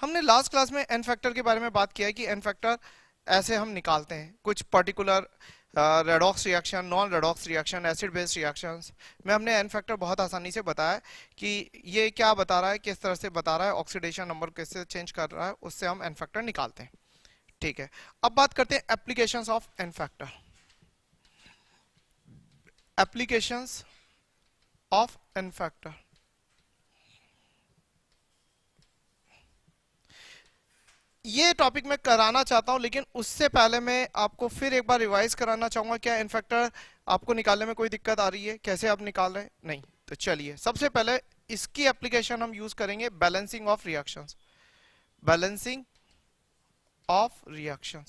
हमने last class में n factor के बारे में बात किया है कि एन फैक्टर ऐसे हम निकालते हैं कुछ particular redox reaction non redox reaction acid based reactions में हमने एन फैक्टर बहुत आसानी से बताया कि ये क्या बता रहा है किस तरह से बता रहा है ऑक्सीडेशन नंबर कैसे चेंज कर रहा है उससे हम एन फैक्टर निकालते हैं ठीक है अब बात करते हैं applications of n factor applications of n factor ये टॉपिक मैं कराना चाहता हूँ लेकिन उससे पहले मैं आपको फिर एक बार रिवाइज कराना चाहूंगा क्या इनफेक्टर आपको निकालने में कोई दिक्कत आ रही है कैसे आप निकाल रहे हैं नहीं तो चलिए सबसे पहले इसकी एप्लीकेशन हम यूज करेंगे balancing of reaction balancing of reaction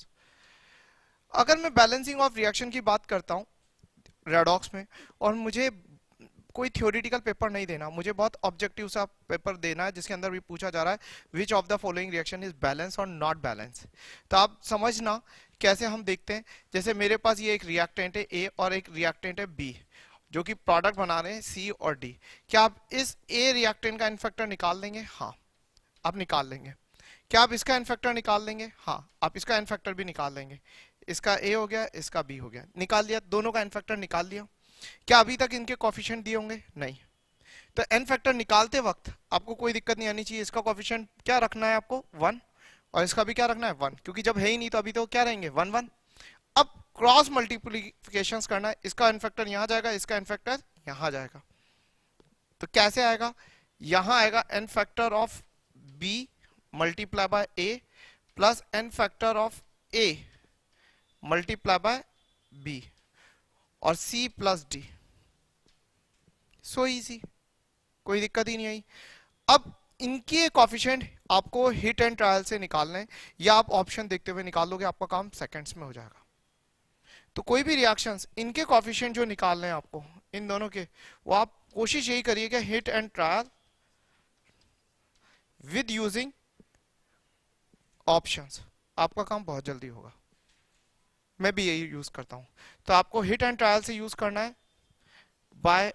अगर मैं बैलेंसिंग ऑफ रिएक्शन की बात करता हूँ रेडॉक्स में और मुझे कोई थियोरिटिकल पेपर नहीं देना मुझे बहुत ऑब्जेक्टिव सा पेपर देना है जिसके अंदर भी पूछा जा रहा है which of the following reaction is balance और नॉट बैलेंस तो आप समझना कैसे हम देखते हैं जैसे मेरे पास ये एक रिएक्टेंट है ए और एक रिएक्टेंट है बी जो कि प्रोडक्ट बना रहे हैं सी और डी क्या आप इस ए रिएक्टेंट का इन्फेक्टर निकाल देंगे हाँ आप निकाल लेंगे क्या आप इसका इन्फेक्टर निकाल देंगे हाँ आप इसका इन्फेक्टर भी निकाल लेंगे इसका ए हो गया इसका बी हो गया निकाल लिया दोनों का इन्फेक्टर निकाल लिया क्या अभी तक इनके कॉफिशियंट दिए होंगे नहीं तो एन फैक्टर निकालते वक्त आपको कोई दिक्कत नहीं आनी चाहिए इसका कॉफिशियंट क्या रखना है आपको वन और इसका भी क्या रखना है वन क्योंकि जब है ही नहीं तो अभी तो क्या रहेंगे वन वन अब क्रॉस मल्टीप्लीकेशन करना है इसका एन फैक्टर यहां जाएगा इसका एन फैक्टर यहां जाएगा तो कैसे आएगा यहां आएगा n factor of b multiply by a plus n factor of a multiply by b और C plus d so easy कोई दिक्कत ही नहीं आई अब इनके ऑफिशेंट आपको हिट एंड ट्रायल से निकालना है या आप ऑप्शन देखते हुए निकाल लोगे आपका काम सेकंड्स में हो जाएगा तो कोई भी रिएक्शंस इनके कॉफिशियंट जो निकालने हैं आपको इन दोनों के वो आप कोशिश यही करिए कि hit and trial with using options आपका काम बहुत जल्दी होगा मैं भी यही यूज़ करता हूँ तो आपको हिट एंड ट्रायल से यूज़ करना है by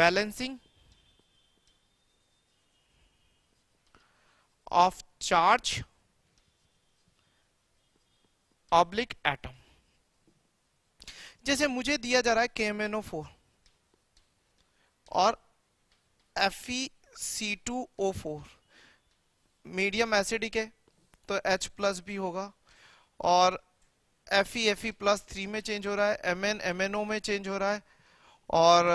balancing of charge oblique atom जैसे मुझे दिया जा रहा है k m n o four और f e c two o four medium acidic है तो H प्लस भी होगा और f e f e plus three में चेंज हो रहा है m n m n o में चेंज हो रहा है और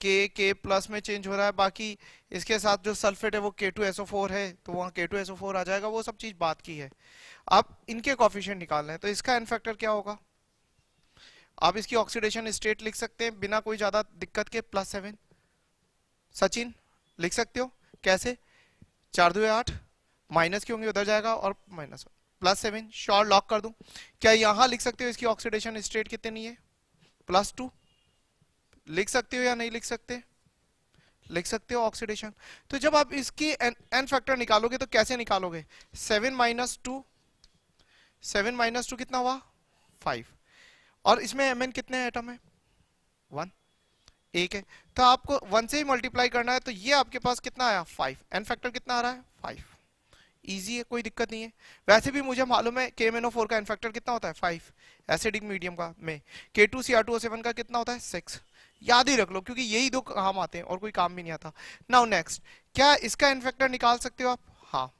के के प्लस में चेंज हो रहा है बाकी इसके साथ जो सल्फेट है वो के टू एस ओ फोर है तो वहाँ k two s o four आ जाएगा वो सब चीज़ बात की है आप इनके कॉफिशेंट निकालना है तो इसका इनफेक्टर क्या होगा आप इसकी ऑक्सीडेशन स्टेट लिख सकते हैं बिना कोई ज़्यादा दिक्कत के प्लस सेवन सचिन लिख सकते हो कैसे चार दो आठ माइनस क्यों होंगे उधर जाएगा और minus one plus seven sure lock कर दू क्या यहां लिख सकते हो इसकी ऑक्सीडेशन स्टेट कितनी है प्लस टू लिख सकते हो या नहीं लिख सकते लिख सकते हो ऑक्सीडेशन तो जब आप इसकी एन फैक्टर निकालोगे तो कैसे निकालोगे seven minus two seven minus two कितना हुआ फाइव और इसमें एम एन कितने आइटम है वन एक है तो आपको वन से ही मल्टीप्लाई करना है तो ये आपके पास कितना आया फाइव एन फैक्टर कितना आ रहा है फाइव ईजी है कोई दिक्कत नहीं है वैसे भी मुझे मालूम है k m n o four का इन्फेक्टर कितना होता है फाइव एसिडिक मीडियम का में k two c r two o seven का कितना होता है सिक्स याद ही रख लो क्योंकि यही दो काम आते हैं और कोई काम भी नहीं आता नाउ नेक्स्ट क्या इसका इन्फेक्टर निकाल सकते हो आप हाँ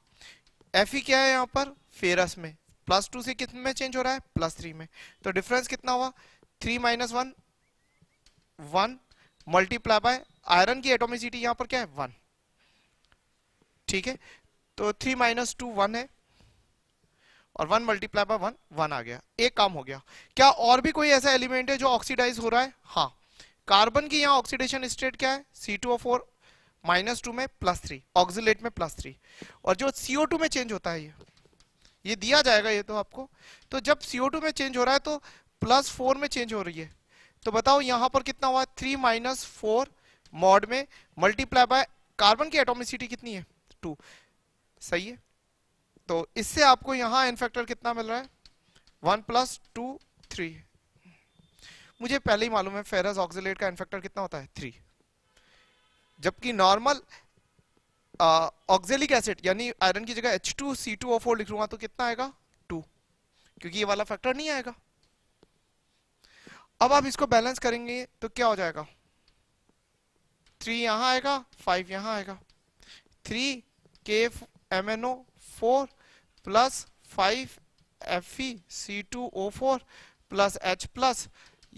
एफ ई क्या है यहाँ पर फेरस में प्लस टू से कितने में चेंज हो रहा है प्लस थ्री में तो डिफरेंस कितना हुआ three minus one one multiply by iron की एटोमिसिटी यहाँ पर क्या है वन ठीक है तो थ्री माइनस टू वन है और one multiply by one one आ गया एक काम हो गया क्या और भी कोई ऐसा एलिमेंट है जो ऑक्सीडाइज हो रहा है हाँ कार्बन की यहाँ ऑक्सीडेशन स्टेट क्या है c two four minus two में प्लस थ्री ऑक्सीट में प्लस थ्री और जो सीओ टू में चेंज होता है ये ये दिया जाएगा ये तो आपको तो जब सीओ टू में चेंज हो रहा है तो प्लस फोर में चेंज हो रही है तो बताओ यहाँ पर कितना हुआ थ्री माइनस फोर मॉड में मल्टीप्लाई बाय कार्बन की एटोमिसिटी कितनी है टू सही है तो इससे आपको यहां एन फैक्टर कितना मिल रहा है वन प्लस टू थ्री मुझे पहले ही मालूम है फेरस ऑक्सीट का एनफेक्टर कितना होता है थ्री जबकि नॉर्मल ऑक्जेलिक एसिड यानी आयरन की जगह h two c two o four लिख लूंगा तो कितना आएगा टू क्योंकि ये वाला फैक्टर नहीं आएगा अब आप इसको बैलेंस करेंगे तो क्या हो जाएगा थ्री यहां आएगा फाइव यहां आएगा three k m n o four plus five f e c two o four plus h plus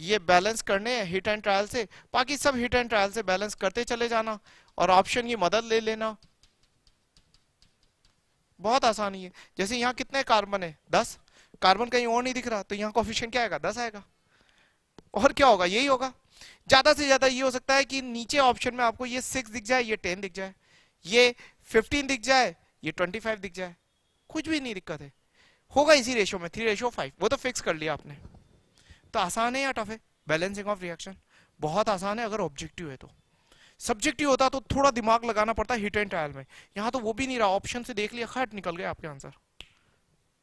ये बैलेंस करने हैं हिट एंड ट्रायल से बाकी सब हिट एंड ट्रायल से बैलेंस करते चले जाना और ऑप्शन की मदद ले लेना बहुत आसानी है जैसे यहाँ कितने कार्बन है दस कार्बन कहीं और नहीं दिख रहा तो यहाँ कॉफिशन क्या आएगा दस आएगा और क्या होगा यही होगा ज्यादा से ज्यादा ये हो सकता है कि नीचे ऑप्शन में आपको ये सिक्स दिख जाए ये टेन दिख जाए ये फिफ्टीन दिख जाए ये 25 दिख जाए कुछ भी नहीं दिक्कत है होगा इसी रेशो में थ्री रेशो फाइव वो तो फिक्स कर लिया आपने तो आसान है या टफ है बैलेंसिंग ऑफ रिएक्शन बहुत आसान है अगर ऑब्जेक्टिव है तो सब्जेक्टिव होता तो थोड़ा दिमाग लगाना पड़ता हिट एंड ट्रायल में यहाँ तो वो भी नहीं रहा ऑप्शन से देख लिया खट निकल गया आपके आंसर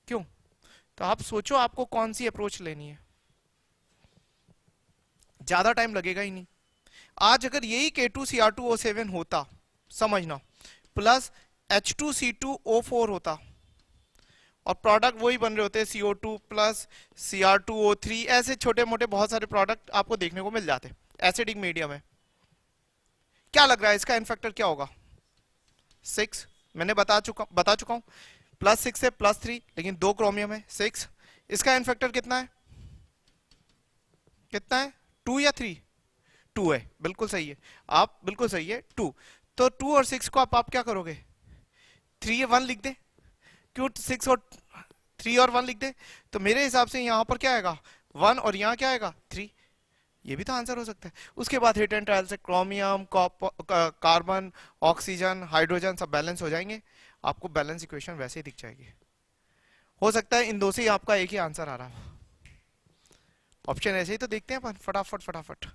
क्यों तो आप सोचो आपको कौन सी अप्रोच लेनी है ज्यादा टाइम लगेगा ही नहीं आज अगर यही k two c r two o seven होता समझना plus h two c two o four होता और प्रोडक्ट वही बन रहे होते हैं CO2 two plus c r two o three ऐसे छोटे मोटे बहुत सारे प्रोडक्ट आपको देखने को मिल जाते एसिडिक मीडियम है क्या लग रहा है इसका इनफेक्टर क्या होगा सिक्स मैंने बता चुका बता चुका हूं प्लस सिक्स है प्लस थ्री लेकिन दो क्रोमियम है सिक्स इसका इनफेक्टर कितना है कितना है टू या थ्री टू है बिल्कुल सही है आप बिल्कुल सही है टू तो टू और सिक्स को आप, आप क्या करोगे थ्री वन लिख दे क्यों सिक्स और थ्री और वन लिख दे तो मेरे हिसाब से यहाँ पर क्या आएगा वन और यहाँ क्या आएगा थ्री ये भी तो आंसर हो सकता है उसके बाद हिट एंड ट्रायल से क्रोमियम कार्बन ऑक्सीजन हाइड्रोजन सब बैलेंस हो जाएंगे आपको बैलेंस इक्वेशन वैसे ही दिख जाएगी हो सकता है इन दो से ही आपका एक ही आंसर आ रहा हो ऑप्शन ऐसे ही तो देखते हैं अपन फटाफट फटाफट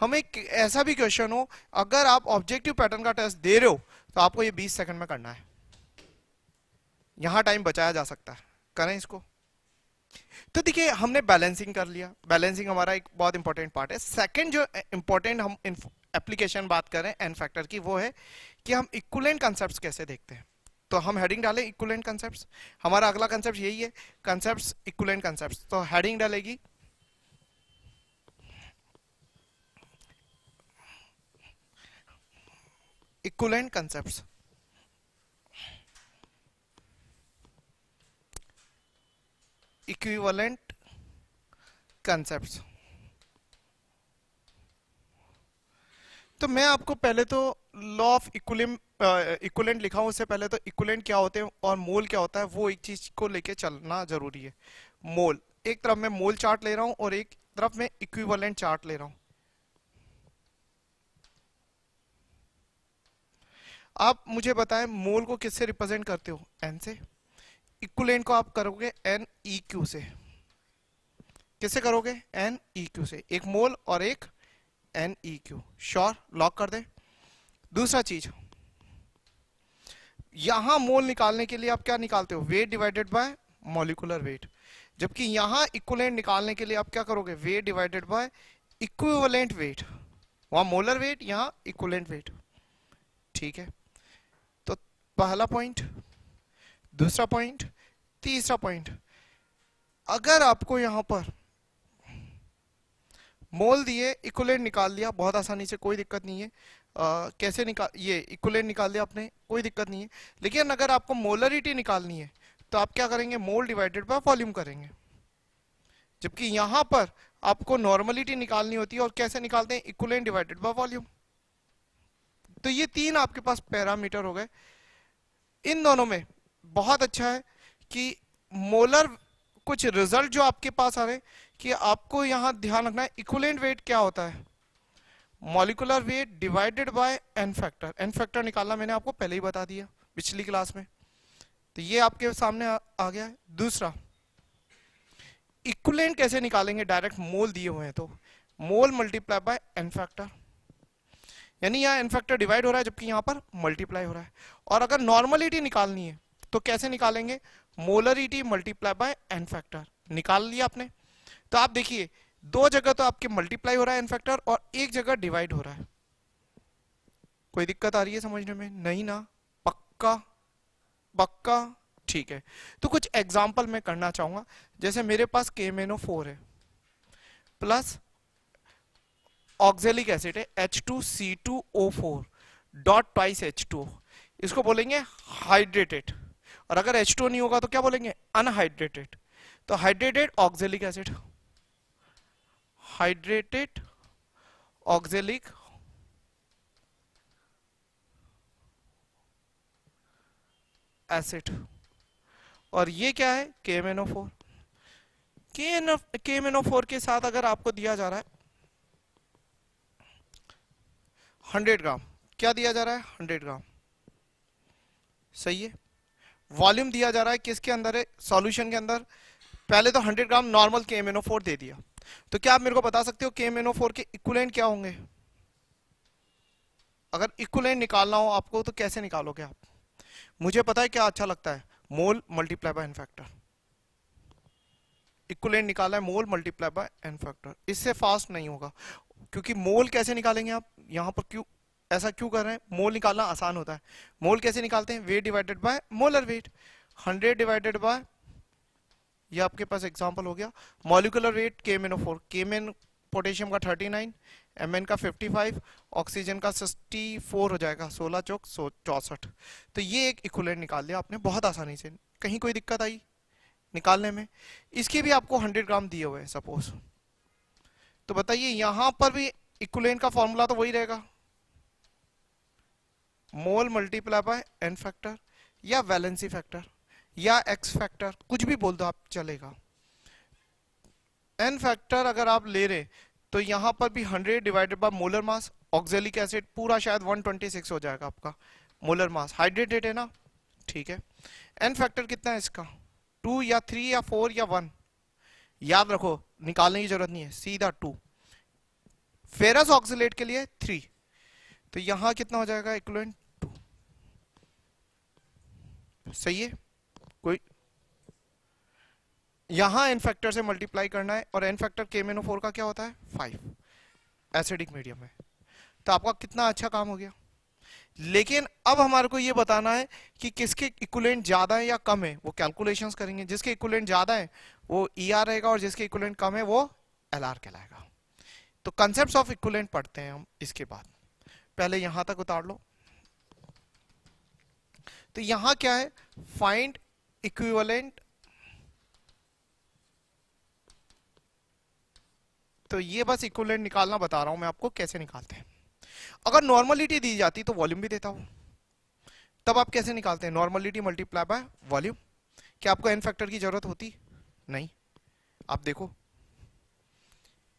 हमें ऐसा भी क्वेश्चन हो अगर आप ऑब्जेक्टिव पैटर्न का टेस्ट दे रहे हो तो आपको ये 20 सेकंड में करना है यहां टाइम बचाया जा सकता है करें इसको तो देखिए हमने बैलेंसिंग कर लिया बैलेंसिंग हमारा एक बहुत इंपॉर्टेंट पार्ट है सेकंड जो इंपॉर्टेंट हम एप्लीकेशन बात हैं एन फैक्टर की वो है कि हम इक्वलेंट कंसेप्ट कैसे देखते हैं तो हम हेडिंग डालें इक्वलेंट कंसेप्ट हमारा अगला कंसेप्ट यही है कंसेप्ट इक्वलेंट कंसेप्ट तो हेडिंग डालेगी इक्वलेंट कंसेप्ट इक्विवेलेंट concepts तो मैं आपको पहले तो लॉ ऑफ इक्विलिम इक्विलेंट लिखा हूं उससे पहले तो इक्विलेंट क्या होते हैं और मोल क्या होता है वो एक चीज को लेके चलना जरूरी है मोल एक तरफ मैं मोल चार्ट ले रहा हूं और एक तरफ मैं इक्विवेलेंट चार्ट ले रहा हूं आप मुझे बताएं मोल को किससे रिप्रेजेंट करते हो एन से इक्वलेंट को आप करोगे एन ई क्यू से किससे करोगे एन ई क्यू से एक मोल और एक n e q sure lock कर दे दूसरा चीज यहां मोल निकालने के लिए आप क्या निकालते हो weight divided by molecular weight जबकि यहां इक्वलेंट निकालने के लिए आप क्या करोगे weight divided by equivalent weight वहां मोलर वेट यहां इक्वलेंट वेट ठीक है तो पहला पॉइंट दूसरा पॉइंट तीसरा पॉइंट अगर आपको यहां पर मोल दिए इक्वलेट निकाल लिया बहुत आसानी से कोई दिक्कत नहीं है आ, कैसे निकाल ये इक्वलेंट निकाल लिया आपने कोई दिक्कत नहीं है लेकिन अगर आपको मोलरिटी निकालनी है तो आप क्या करेंगे मोल डिवाइडेड बाय वॉल्यूम करेंगे जबकि यहां पर आपको नॉर्मलिटी निकालनी होती है और कैसे निकालते हैं इक्वलेंट डिवाइडेड बाय वॉल्यूम तो ये तीन आपके पास पैरामीटर हो गए इन दोनों में बहुत अच्छा है कि मोलर कुछ रिजल्ट जो आपके पास आ रहे हैं कि आपको यहां ध्यान रखना है इक्वलेंट वेट क्या होता है molecular weight divided by n factor n factor निकालना मैंने आपको पहले ही बता दिया पिछली क्लास में तो ये आपके सामने आ, आ गया है दूसरा इक्वलेंट कैसे निकालेंगे डायरेक्ट मोल दिए हुए हैं तो mole multiply by n factor यानी यहाँ एन फैक्टर डिवाइड हो रहा है जबकि यहाँ पर मल्टीप्लाई हो रहा है और अगर नॉर्मलिटी निकालनी है तो कैसे निकालेंगे molarity multiply by n factor निकाल लिया आपने तो आप देखिए दो जगह तो आपके मल्टीप्लाई हो रहा है एन फैक्टर और एक जगह डिवाइड हो रहा है कोई दिक्कत आ रही है समझने में नहीं ना पक्का पक्का ठीक है तो कुछ एग्जाम्पल मैं करना चाहूंगा जैसे मेरे पास के एम फोर है प्लस ऑक्जेलिक एसिड है h two c two o four dot twice h two इसको बोलेंगे हाइड्रेटेड और अगर एच टू नहीं होगा तो क्या बोलेंगे अनहाइड्रेटेड तो hydrated oxalic acid hydrated oxalic acid और ये क्या है k m n four k m n o four के साथ अगर आपको दिया जा रहा है हंड्रेड ग्राम क्या दिया जा रहा है हंड्रेड ग्राम सही है वॉल्यूम दिया जा रहा है किसके अंदर है सॉल्यूशन के अंदर पहले तो 100 ग्राम नॉर्मल के दे दिया तो क्या आप मेरे को बता सकते हो के एम के इक्वलेंट क्या होंगे अगर इक्वलेंट निकालना हो आपको तो कैसे निकालोगे आप मुझे पता है क्या अच्छा लगता है mole multiply by n factor equivalent निकाला है mole multiply by n factor इससे फास्ट नहीं होगा क्योंकि मोल कैसे निकालेंगे आप यहां पर क्यों ऐसा क्यों कर रहे हैं मोल निकालना आसान होता है मोल कैसे निकालते हैं weight divided by molar weight hundred divided by ये आपके पास एग्जाम्पल हो गया molecular weight k n four k n potassium का 39, एम का 55, ऑक्सीजन का 64 हो जाएगा 16 चौक सो चौसठ तो ये एक इक्वलेंट निकाल लिया आपने बहुत आसानी से कहीं कोई दिक्कत आई निकालने में इसके भी आपको हंड्रेड ग्राम दिए हुए हैं सपोज तो बताइए यहाँ पर भी इक्वलेंट का फॉर्मूला तो वही रहेगा mole multiply by n factor या वैलेंसी फैक्टर या एक्स फैक्टर कुछ भी बोल दो आप चलेगा एन फैक्टर अगर आप ले रहे तो यहां पर भी 100 divided by molar mass oxalic acid पूरा शायद 126 हो जाएगा आपका मोलर मास हाइड्रेटेड है ना ठीक है एन फैक्टर कितना है इसका टू या थ्री या फोर या वन याद रखो निकालने की जरूरत नहीं है सीधा टू फेरस ऑक्सीट के लिए थ्री तो यहां कितना हो जाएगा इक्वेलेंट सही है कोई यहां एन फैक्टर से मल्टीप्लाई करना है और एन फैक्टर के मेनो फोर का क्या होता है फाइव एसिडिक मीडियम में तो आपका कितना अच्छा काम हो गया लेकिन अब हमारे को यह बताना है कि किसके इक्वलेंट ज्यादा है या कम है वो कैलकुलेशन करेंगे जिसके इक्वलेंट ज्यादा है वो ई e ER रहेगा और जिसके इक्वलेंट कम है वो एल आर कहलाएगा तो कंसेप्ट ऑफ इक्वलेंट पढ़ते हैं हम इसके बाद पहले यहां तक उतार लो तो यहां क्या है फाइंड इक्विवेलेंट तो ये बस इक्विवेलेंट निकालना बता रहा हूं मैं आपको कैसे निकालते हैं अगर नॉर्मलिटी दी जाती तो वॉल्यूम भी देता हूं तब आप कैसे निकालते हैं नॉर्मलिटी मल्टीप्लाई बाय वॉल्यूम क्या आपको एन फैक्टर की जरूरत होती नहीं आप देखो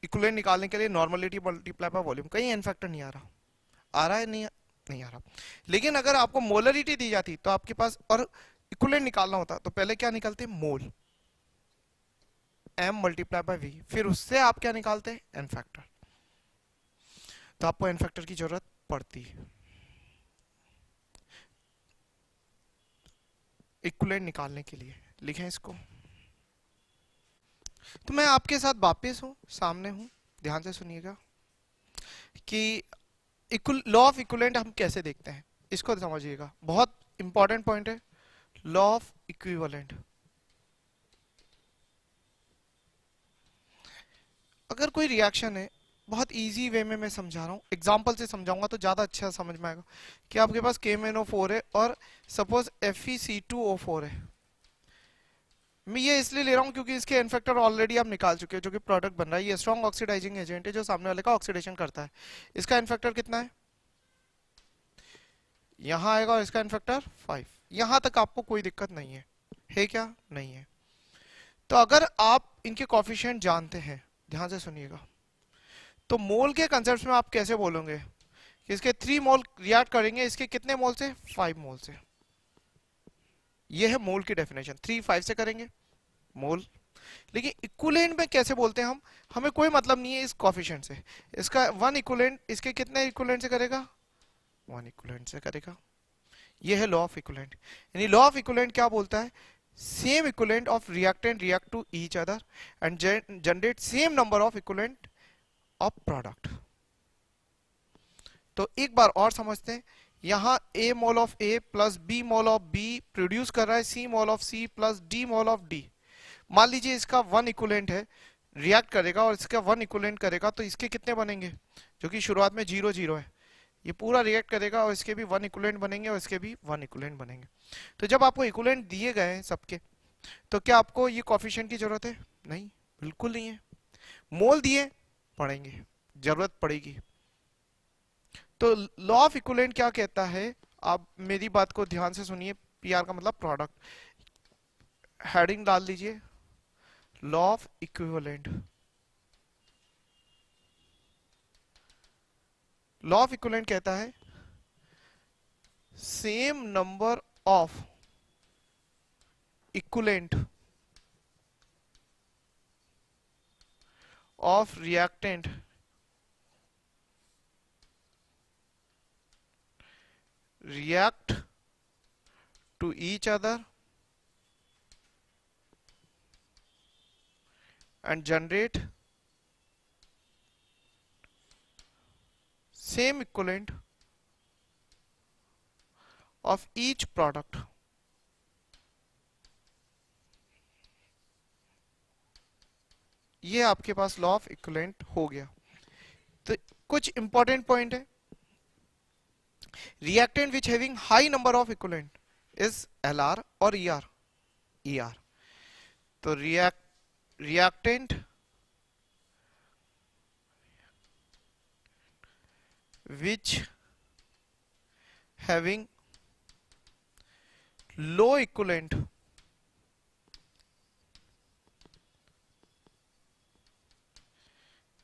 इक्वलेंट निकालने के लिए नॉर्मलिटी मल्टीप्लाई बाय वॉल्यूम कहीं एन फैक्टर नहीं आ रहा आ रहा है नहीं नहीं आ रहा लेकिन अगर आपको मोलरिटी दी जाती तो आपके पास और इक्वलेंट निकालना होता तो पहले क्या निकालते mole m multiply by v फिर उससे आप क्या निकालते एन फैक्टर तो आपको एन फैक्टर की जरूरत पड़ती है इक्वलेंट निकालने के लिए लिखें इसको तो मैं आपके साथ वापिस हूं सामने हूं ध्यान से सुनिएगा कि लॉ ऑफ इक्विवेलेंट हम कैसे देखते हैं इसको समझिएगा बहुत इंपॉर्टेंट पॉइंट है लॉ ऑफ इक्विवेलेंट अगर कोई रिएक्शन है बहुत इजी वे में मैं समझा रहा हूँ एग्जांपल से समझाऊंगा तो ज़्यादा अच्छा समझ में आएगा कि आपके पास के एम है और suppose f c two o four है मैं ये इसलिए ले रहा हूँ क्योंकि इसके इन्फेक्टर ऑलरेडी आप निकाल चुके हैं जो कि प्रोडक्ट बन रहा है ये स्ट्रॉन्ग ऑक्सीडाइजिंग एजेंट है जो सामने वाले का ऑक्सीडेशन करता है इसका इन्फेक्टर कितना है यहाँ आएगा और इसका इन्फेक्टर फाइव यहाँ तक आपको कोई दिक्कत नहीं है है क्या नहीं है तो अगर आप इनके कॉफिशेंट जानते हैं ध्यान से सुनिएगा तो मोल के कंसेप्ट में आप कैसे बोलोगे इसके थ्री मोल रिएक्ट करेंगे इसके कितने मोल से फाइव मोल से ये है मोल की डेफिनेशन थ्री फाइव से करेंगे मोल लेकिन इक्वलेंट में कैसे बोलते हैं हम हमें कोई मतलब नहीं है इस कॉफिशेंट से इसका वन इक्वलेंट इसके कितने इक्वलेंट से करेगा वन इक्वलेंट से करेगा ये है लॉ ऑफ इक्वलेंट यानी लॉ ऑफ इक्वलेंट क्या बोलता है same equivalent of reactant react to each other and generate same number of equivalent of product तो एक बार और समझते हैं यहाँ a mole of a plus b mole of b produce कर रहा है c mole of c plus d mole of d मान लीजिए इसका वन इक्वलेंट है रिएक्ट करेगा और इसका वन इक्वलेंट करेगा तो इसके कितने बनेंगे जो कि शुरुआत में जीरो जीरो है ये पूरा रिएक्ट करेगा और इसके भी वन इक्वलेंट बनेंगे और इसके भी वन इक्वलेंट बनेंगे तो जब आपको इक्वलेंट दिए गए हैं सबके तो क्या आपको ये कॉफिशेंट की जरूरत है नहीं बिल्कुल नहीं है मोल दिए पड़ेंगे जरूरत पड़ेगी तो लॉ ऑफ इक्वलेंट क्या कहता है आप मेरी बात को ध्यान से सुनिए पीआर का मतलब प्रोडक्ट हेडिंग डाल दीजिए law of equivalent law of equivalent कहता है same number of equivalent of reactant react to each other and generate same equivalent of each product ये आपके पास लॉ ऑफ इक्वलेंट हो गया तो कुछ इंपॉर्टेंट पॉइंट है reactant which having high number of equivalent is LR or ER. ER. तो react reactant which having low equivalent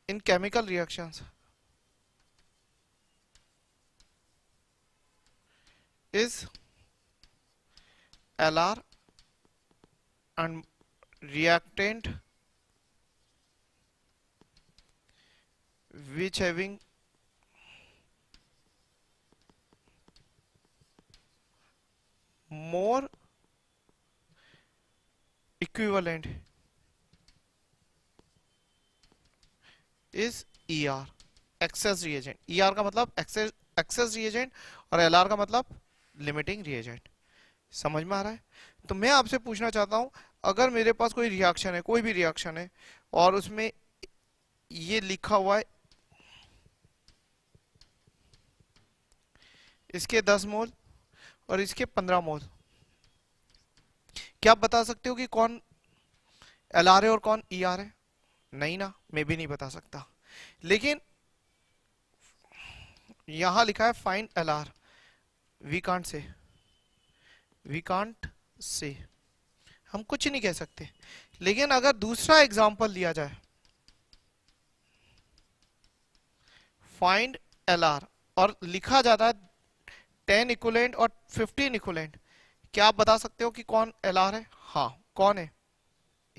in chemical reactions is LR and reactant which having more equivalent is ER excess reagent ER r का मतलब excess reagent और LR r का मतलब limiting reagent समझ में आ रहा है तो मैं आपसे पूछना चाहता हूं अगर मेरे पास कोई रिएक्शन है कोई भी रिएक्शन है और उसमें ये लिखा हुआ है इसके 10 मोल और इसके 15 मोल क्या आप बता सकते हो कि कौन एल आर है और कौन ई e आर है नहीं ना मैं भी नहीं बता सकता लेकिन यहां लिखा है fine l r we can't say we can't say हम कुछ नहीं कह सकते लेकिन अगर दूसरा एग्जाम्पल लिया जाए फाइंड एल आर और लिखा जाता है टेन इक्वलेंट और फिफ्टीन इक्वलेंट क्या आप बता सकते हो कि कौन एल आर है हाँ कौन है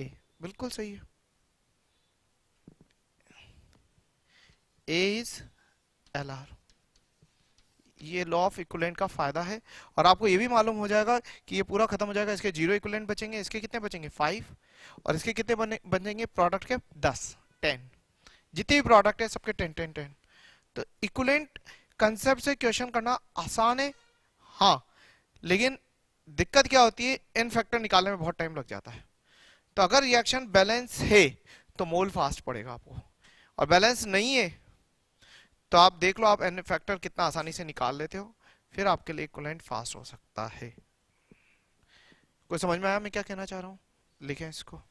ए बिल्कुल सही है ए इज एल आर ये लॉ ऑफ इक्वलेंट का फायदा है और आपको ये भी मालूम हो जाएगा कि ये पूरा खत्म हो जाएगा इसके जीरो इक्वलेंट बचेंगे इसके कितने बचेंगे फाइव और इसके कितने बने बचेंगे प्रोडक्ट के दस टेन जितने भी प्रोडक्ट है सबके टेन टेन टेन तो इक्वलेंट कंसेप्ट से क्वेश्चन करना आसान है हाँ लेकिन दिक्कत क्या होती है एन फैक्टर निकालने में बहुत टाइम लग जाता है तो अगर रिएक्शन बैलेंस है तो मोल फास्ट पड़ेगा आपको और बैलेंस नहीं है तो आप देख लो आप एन फैक्टर कितना आसानी से निकाल लेते हो फिर आपके लिए इक्वलेंट फास्ट हो सकता है कोई समझ में आया मैं क्या कहना चाह रहा हूँ लिखें इसको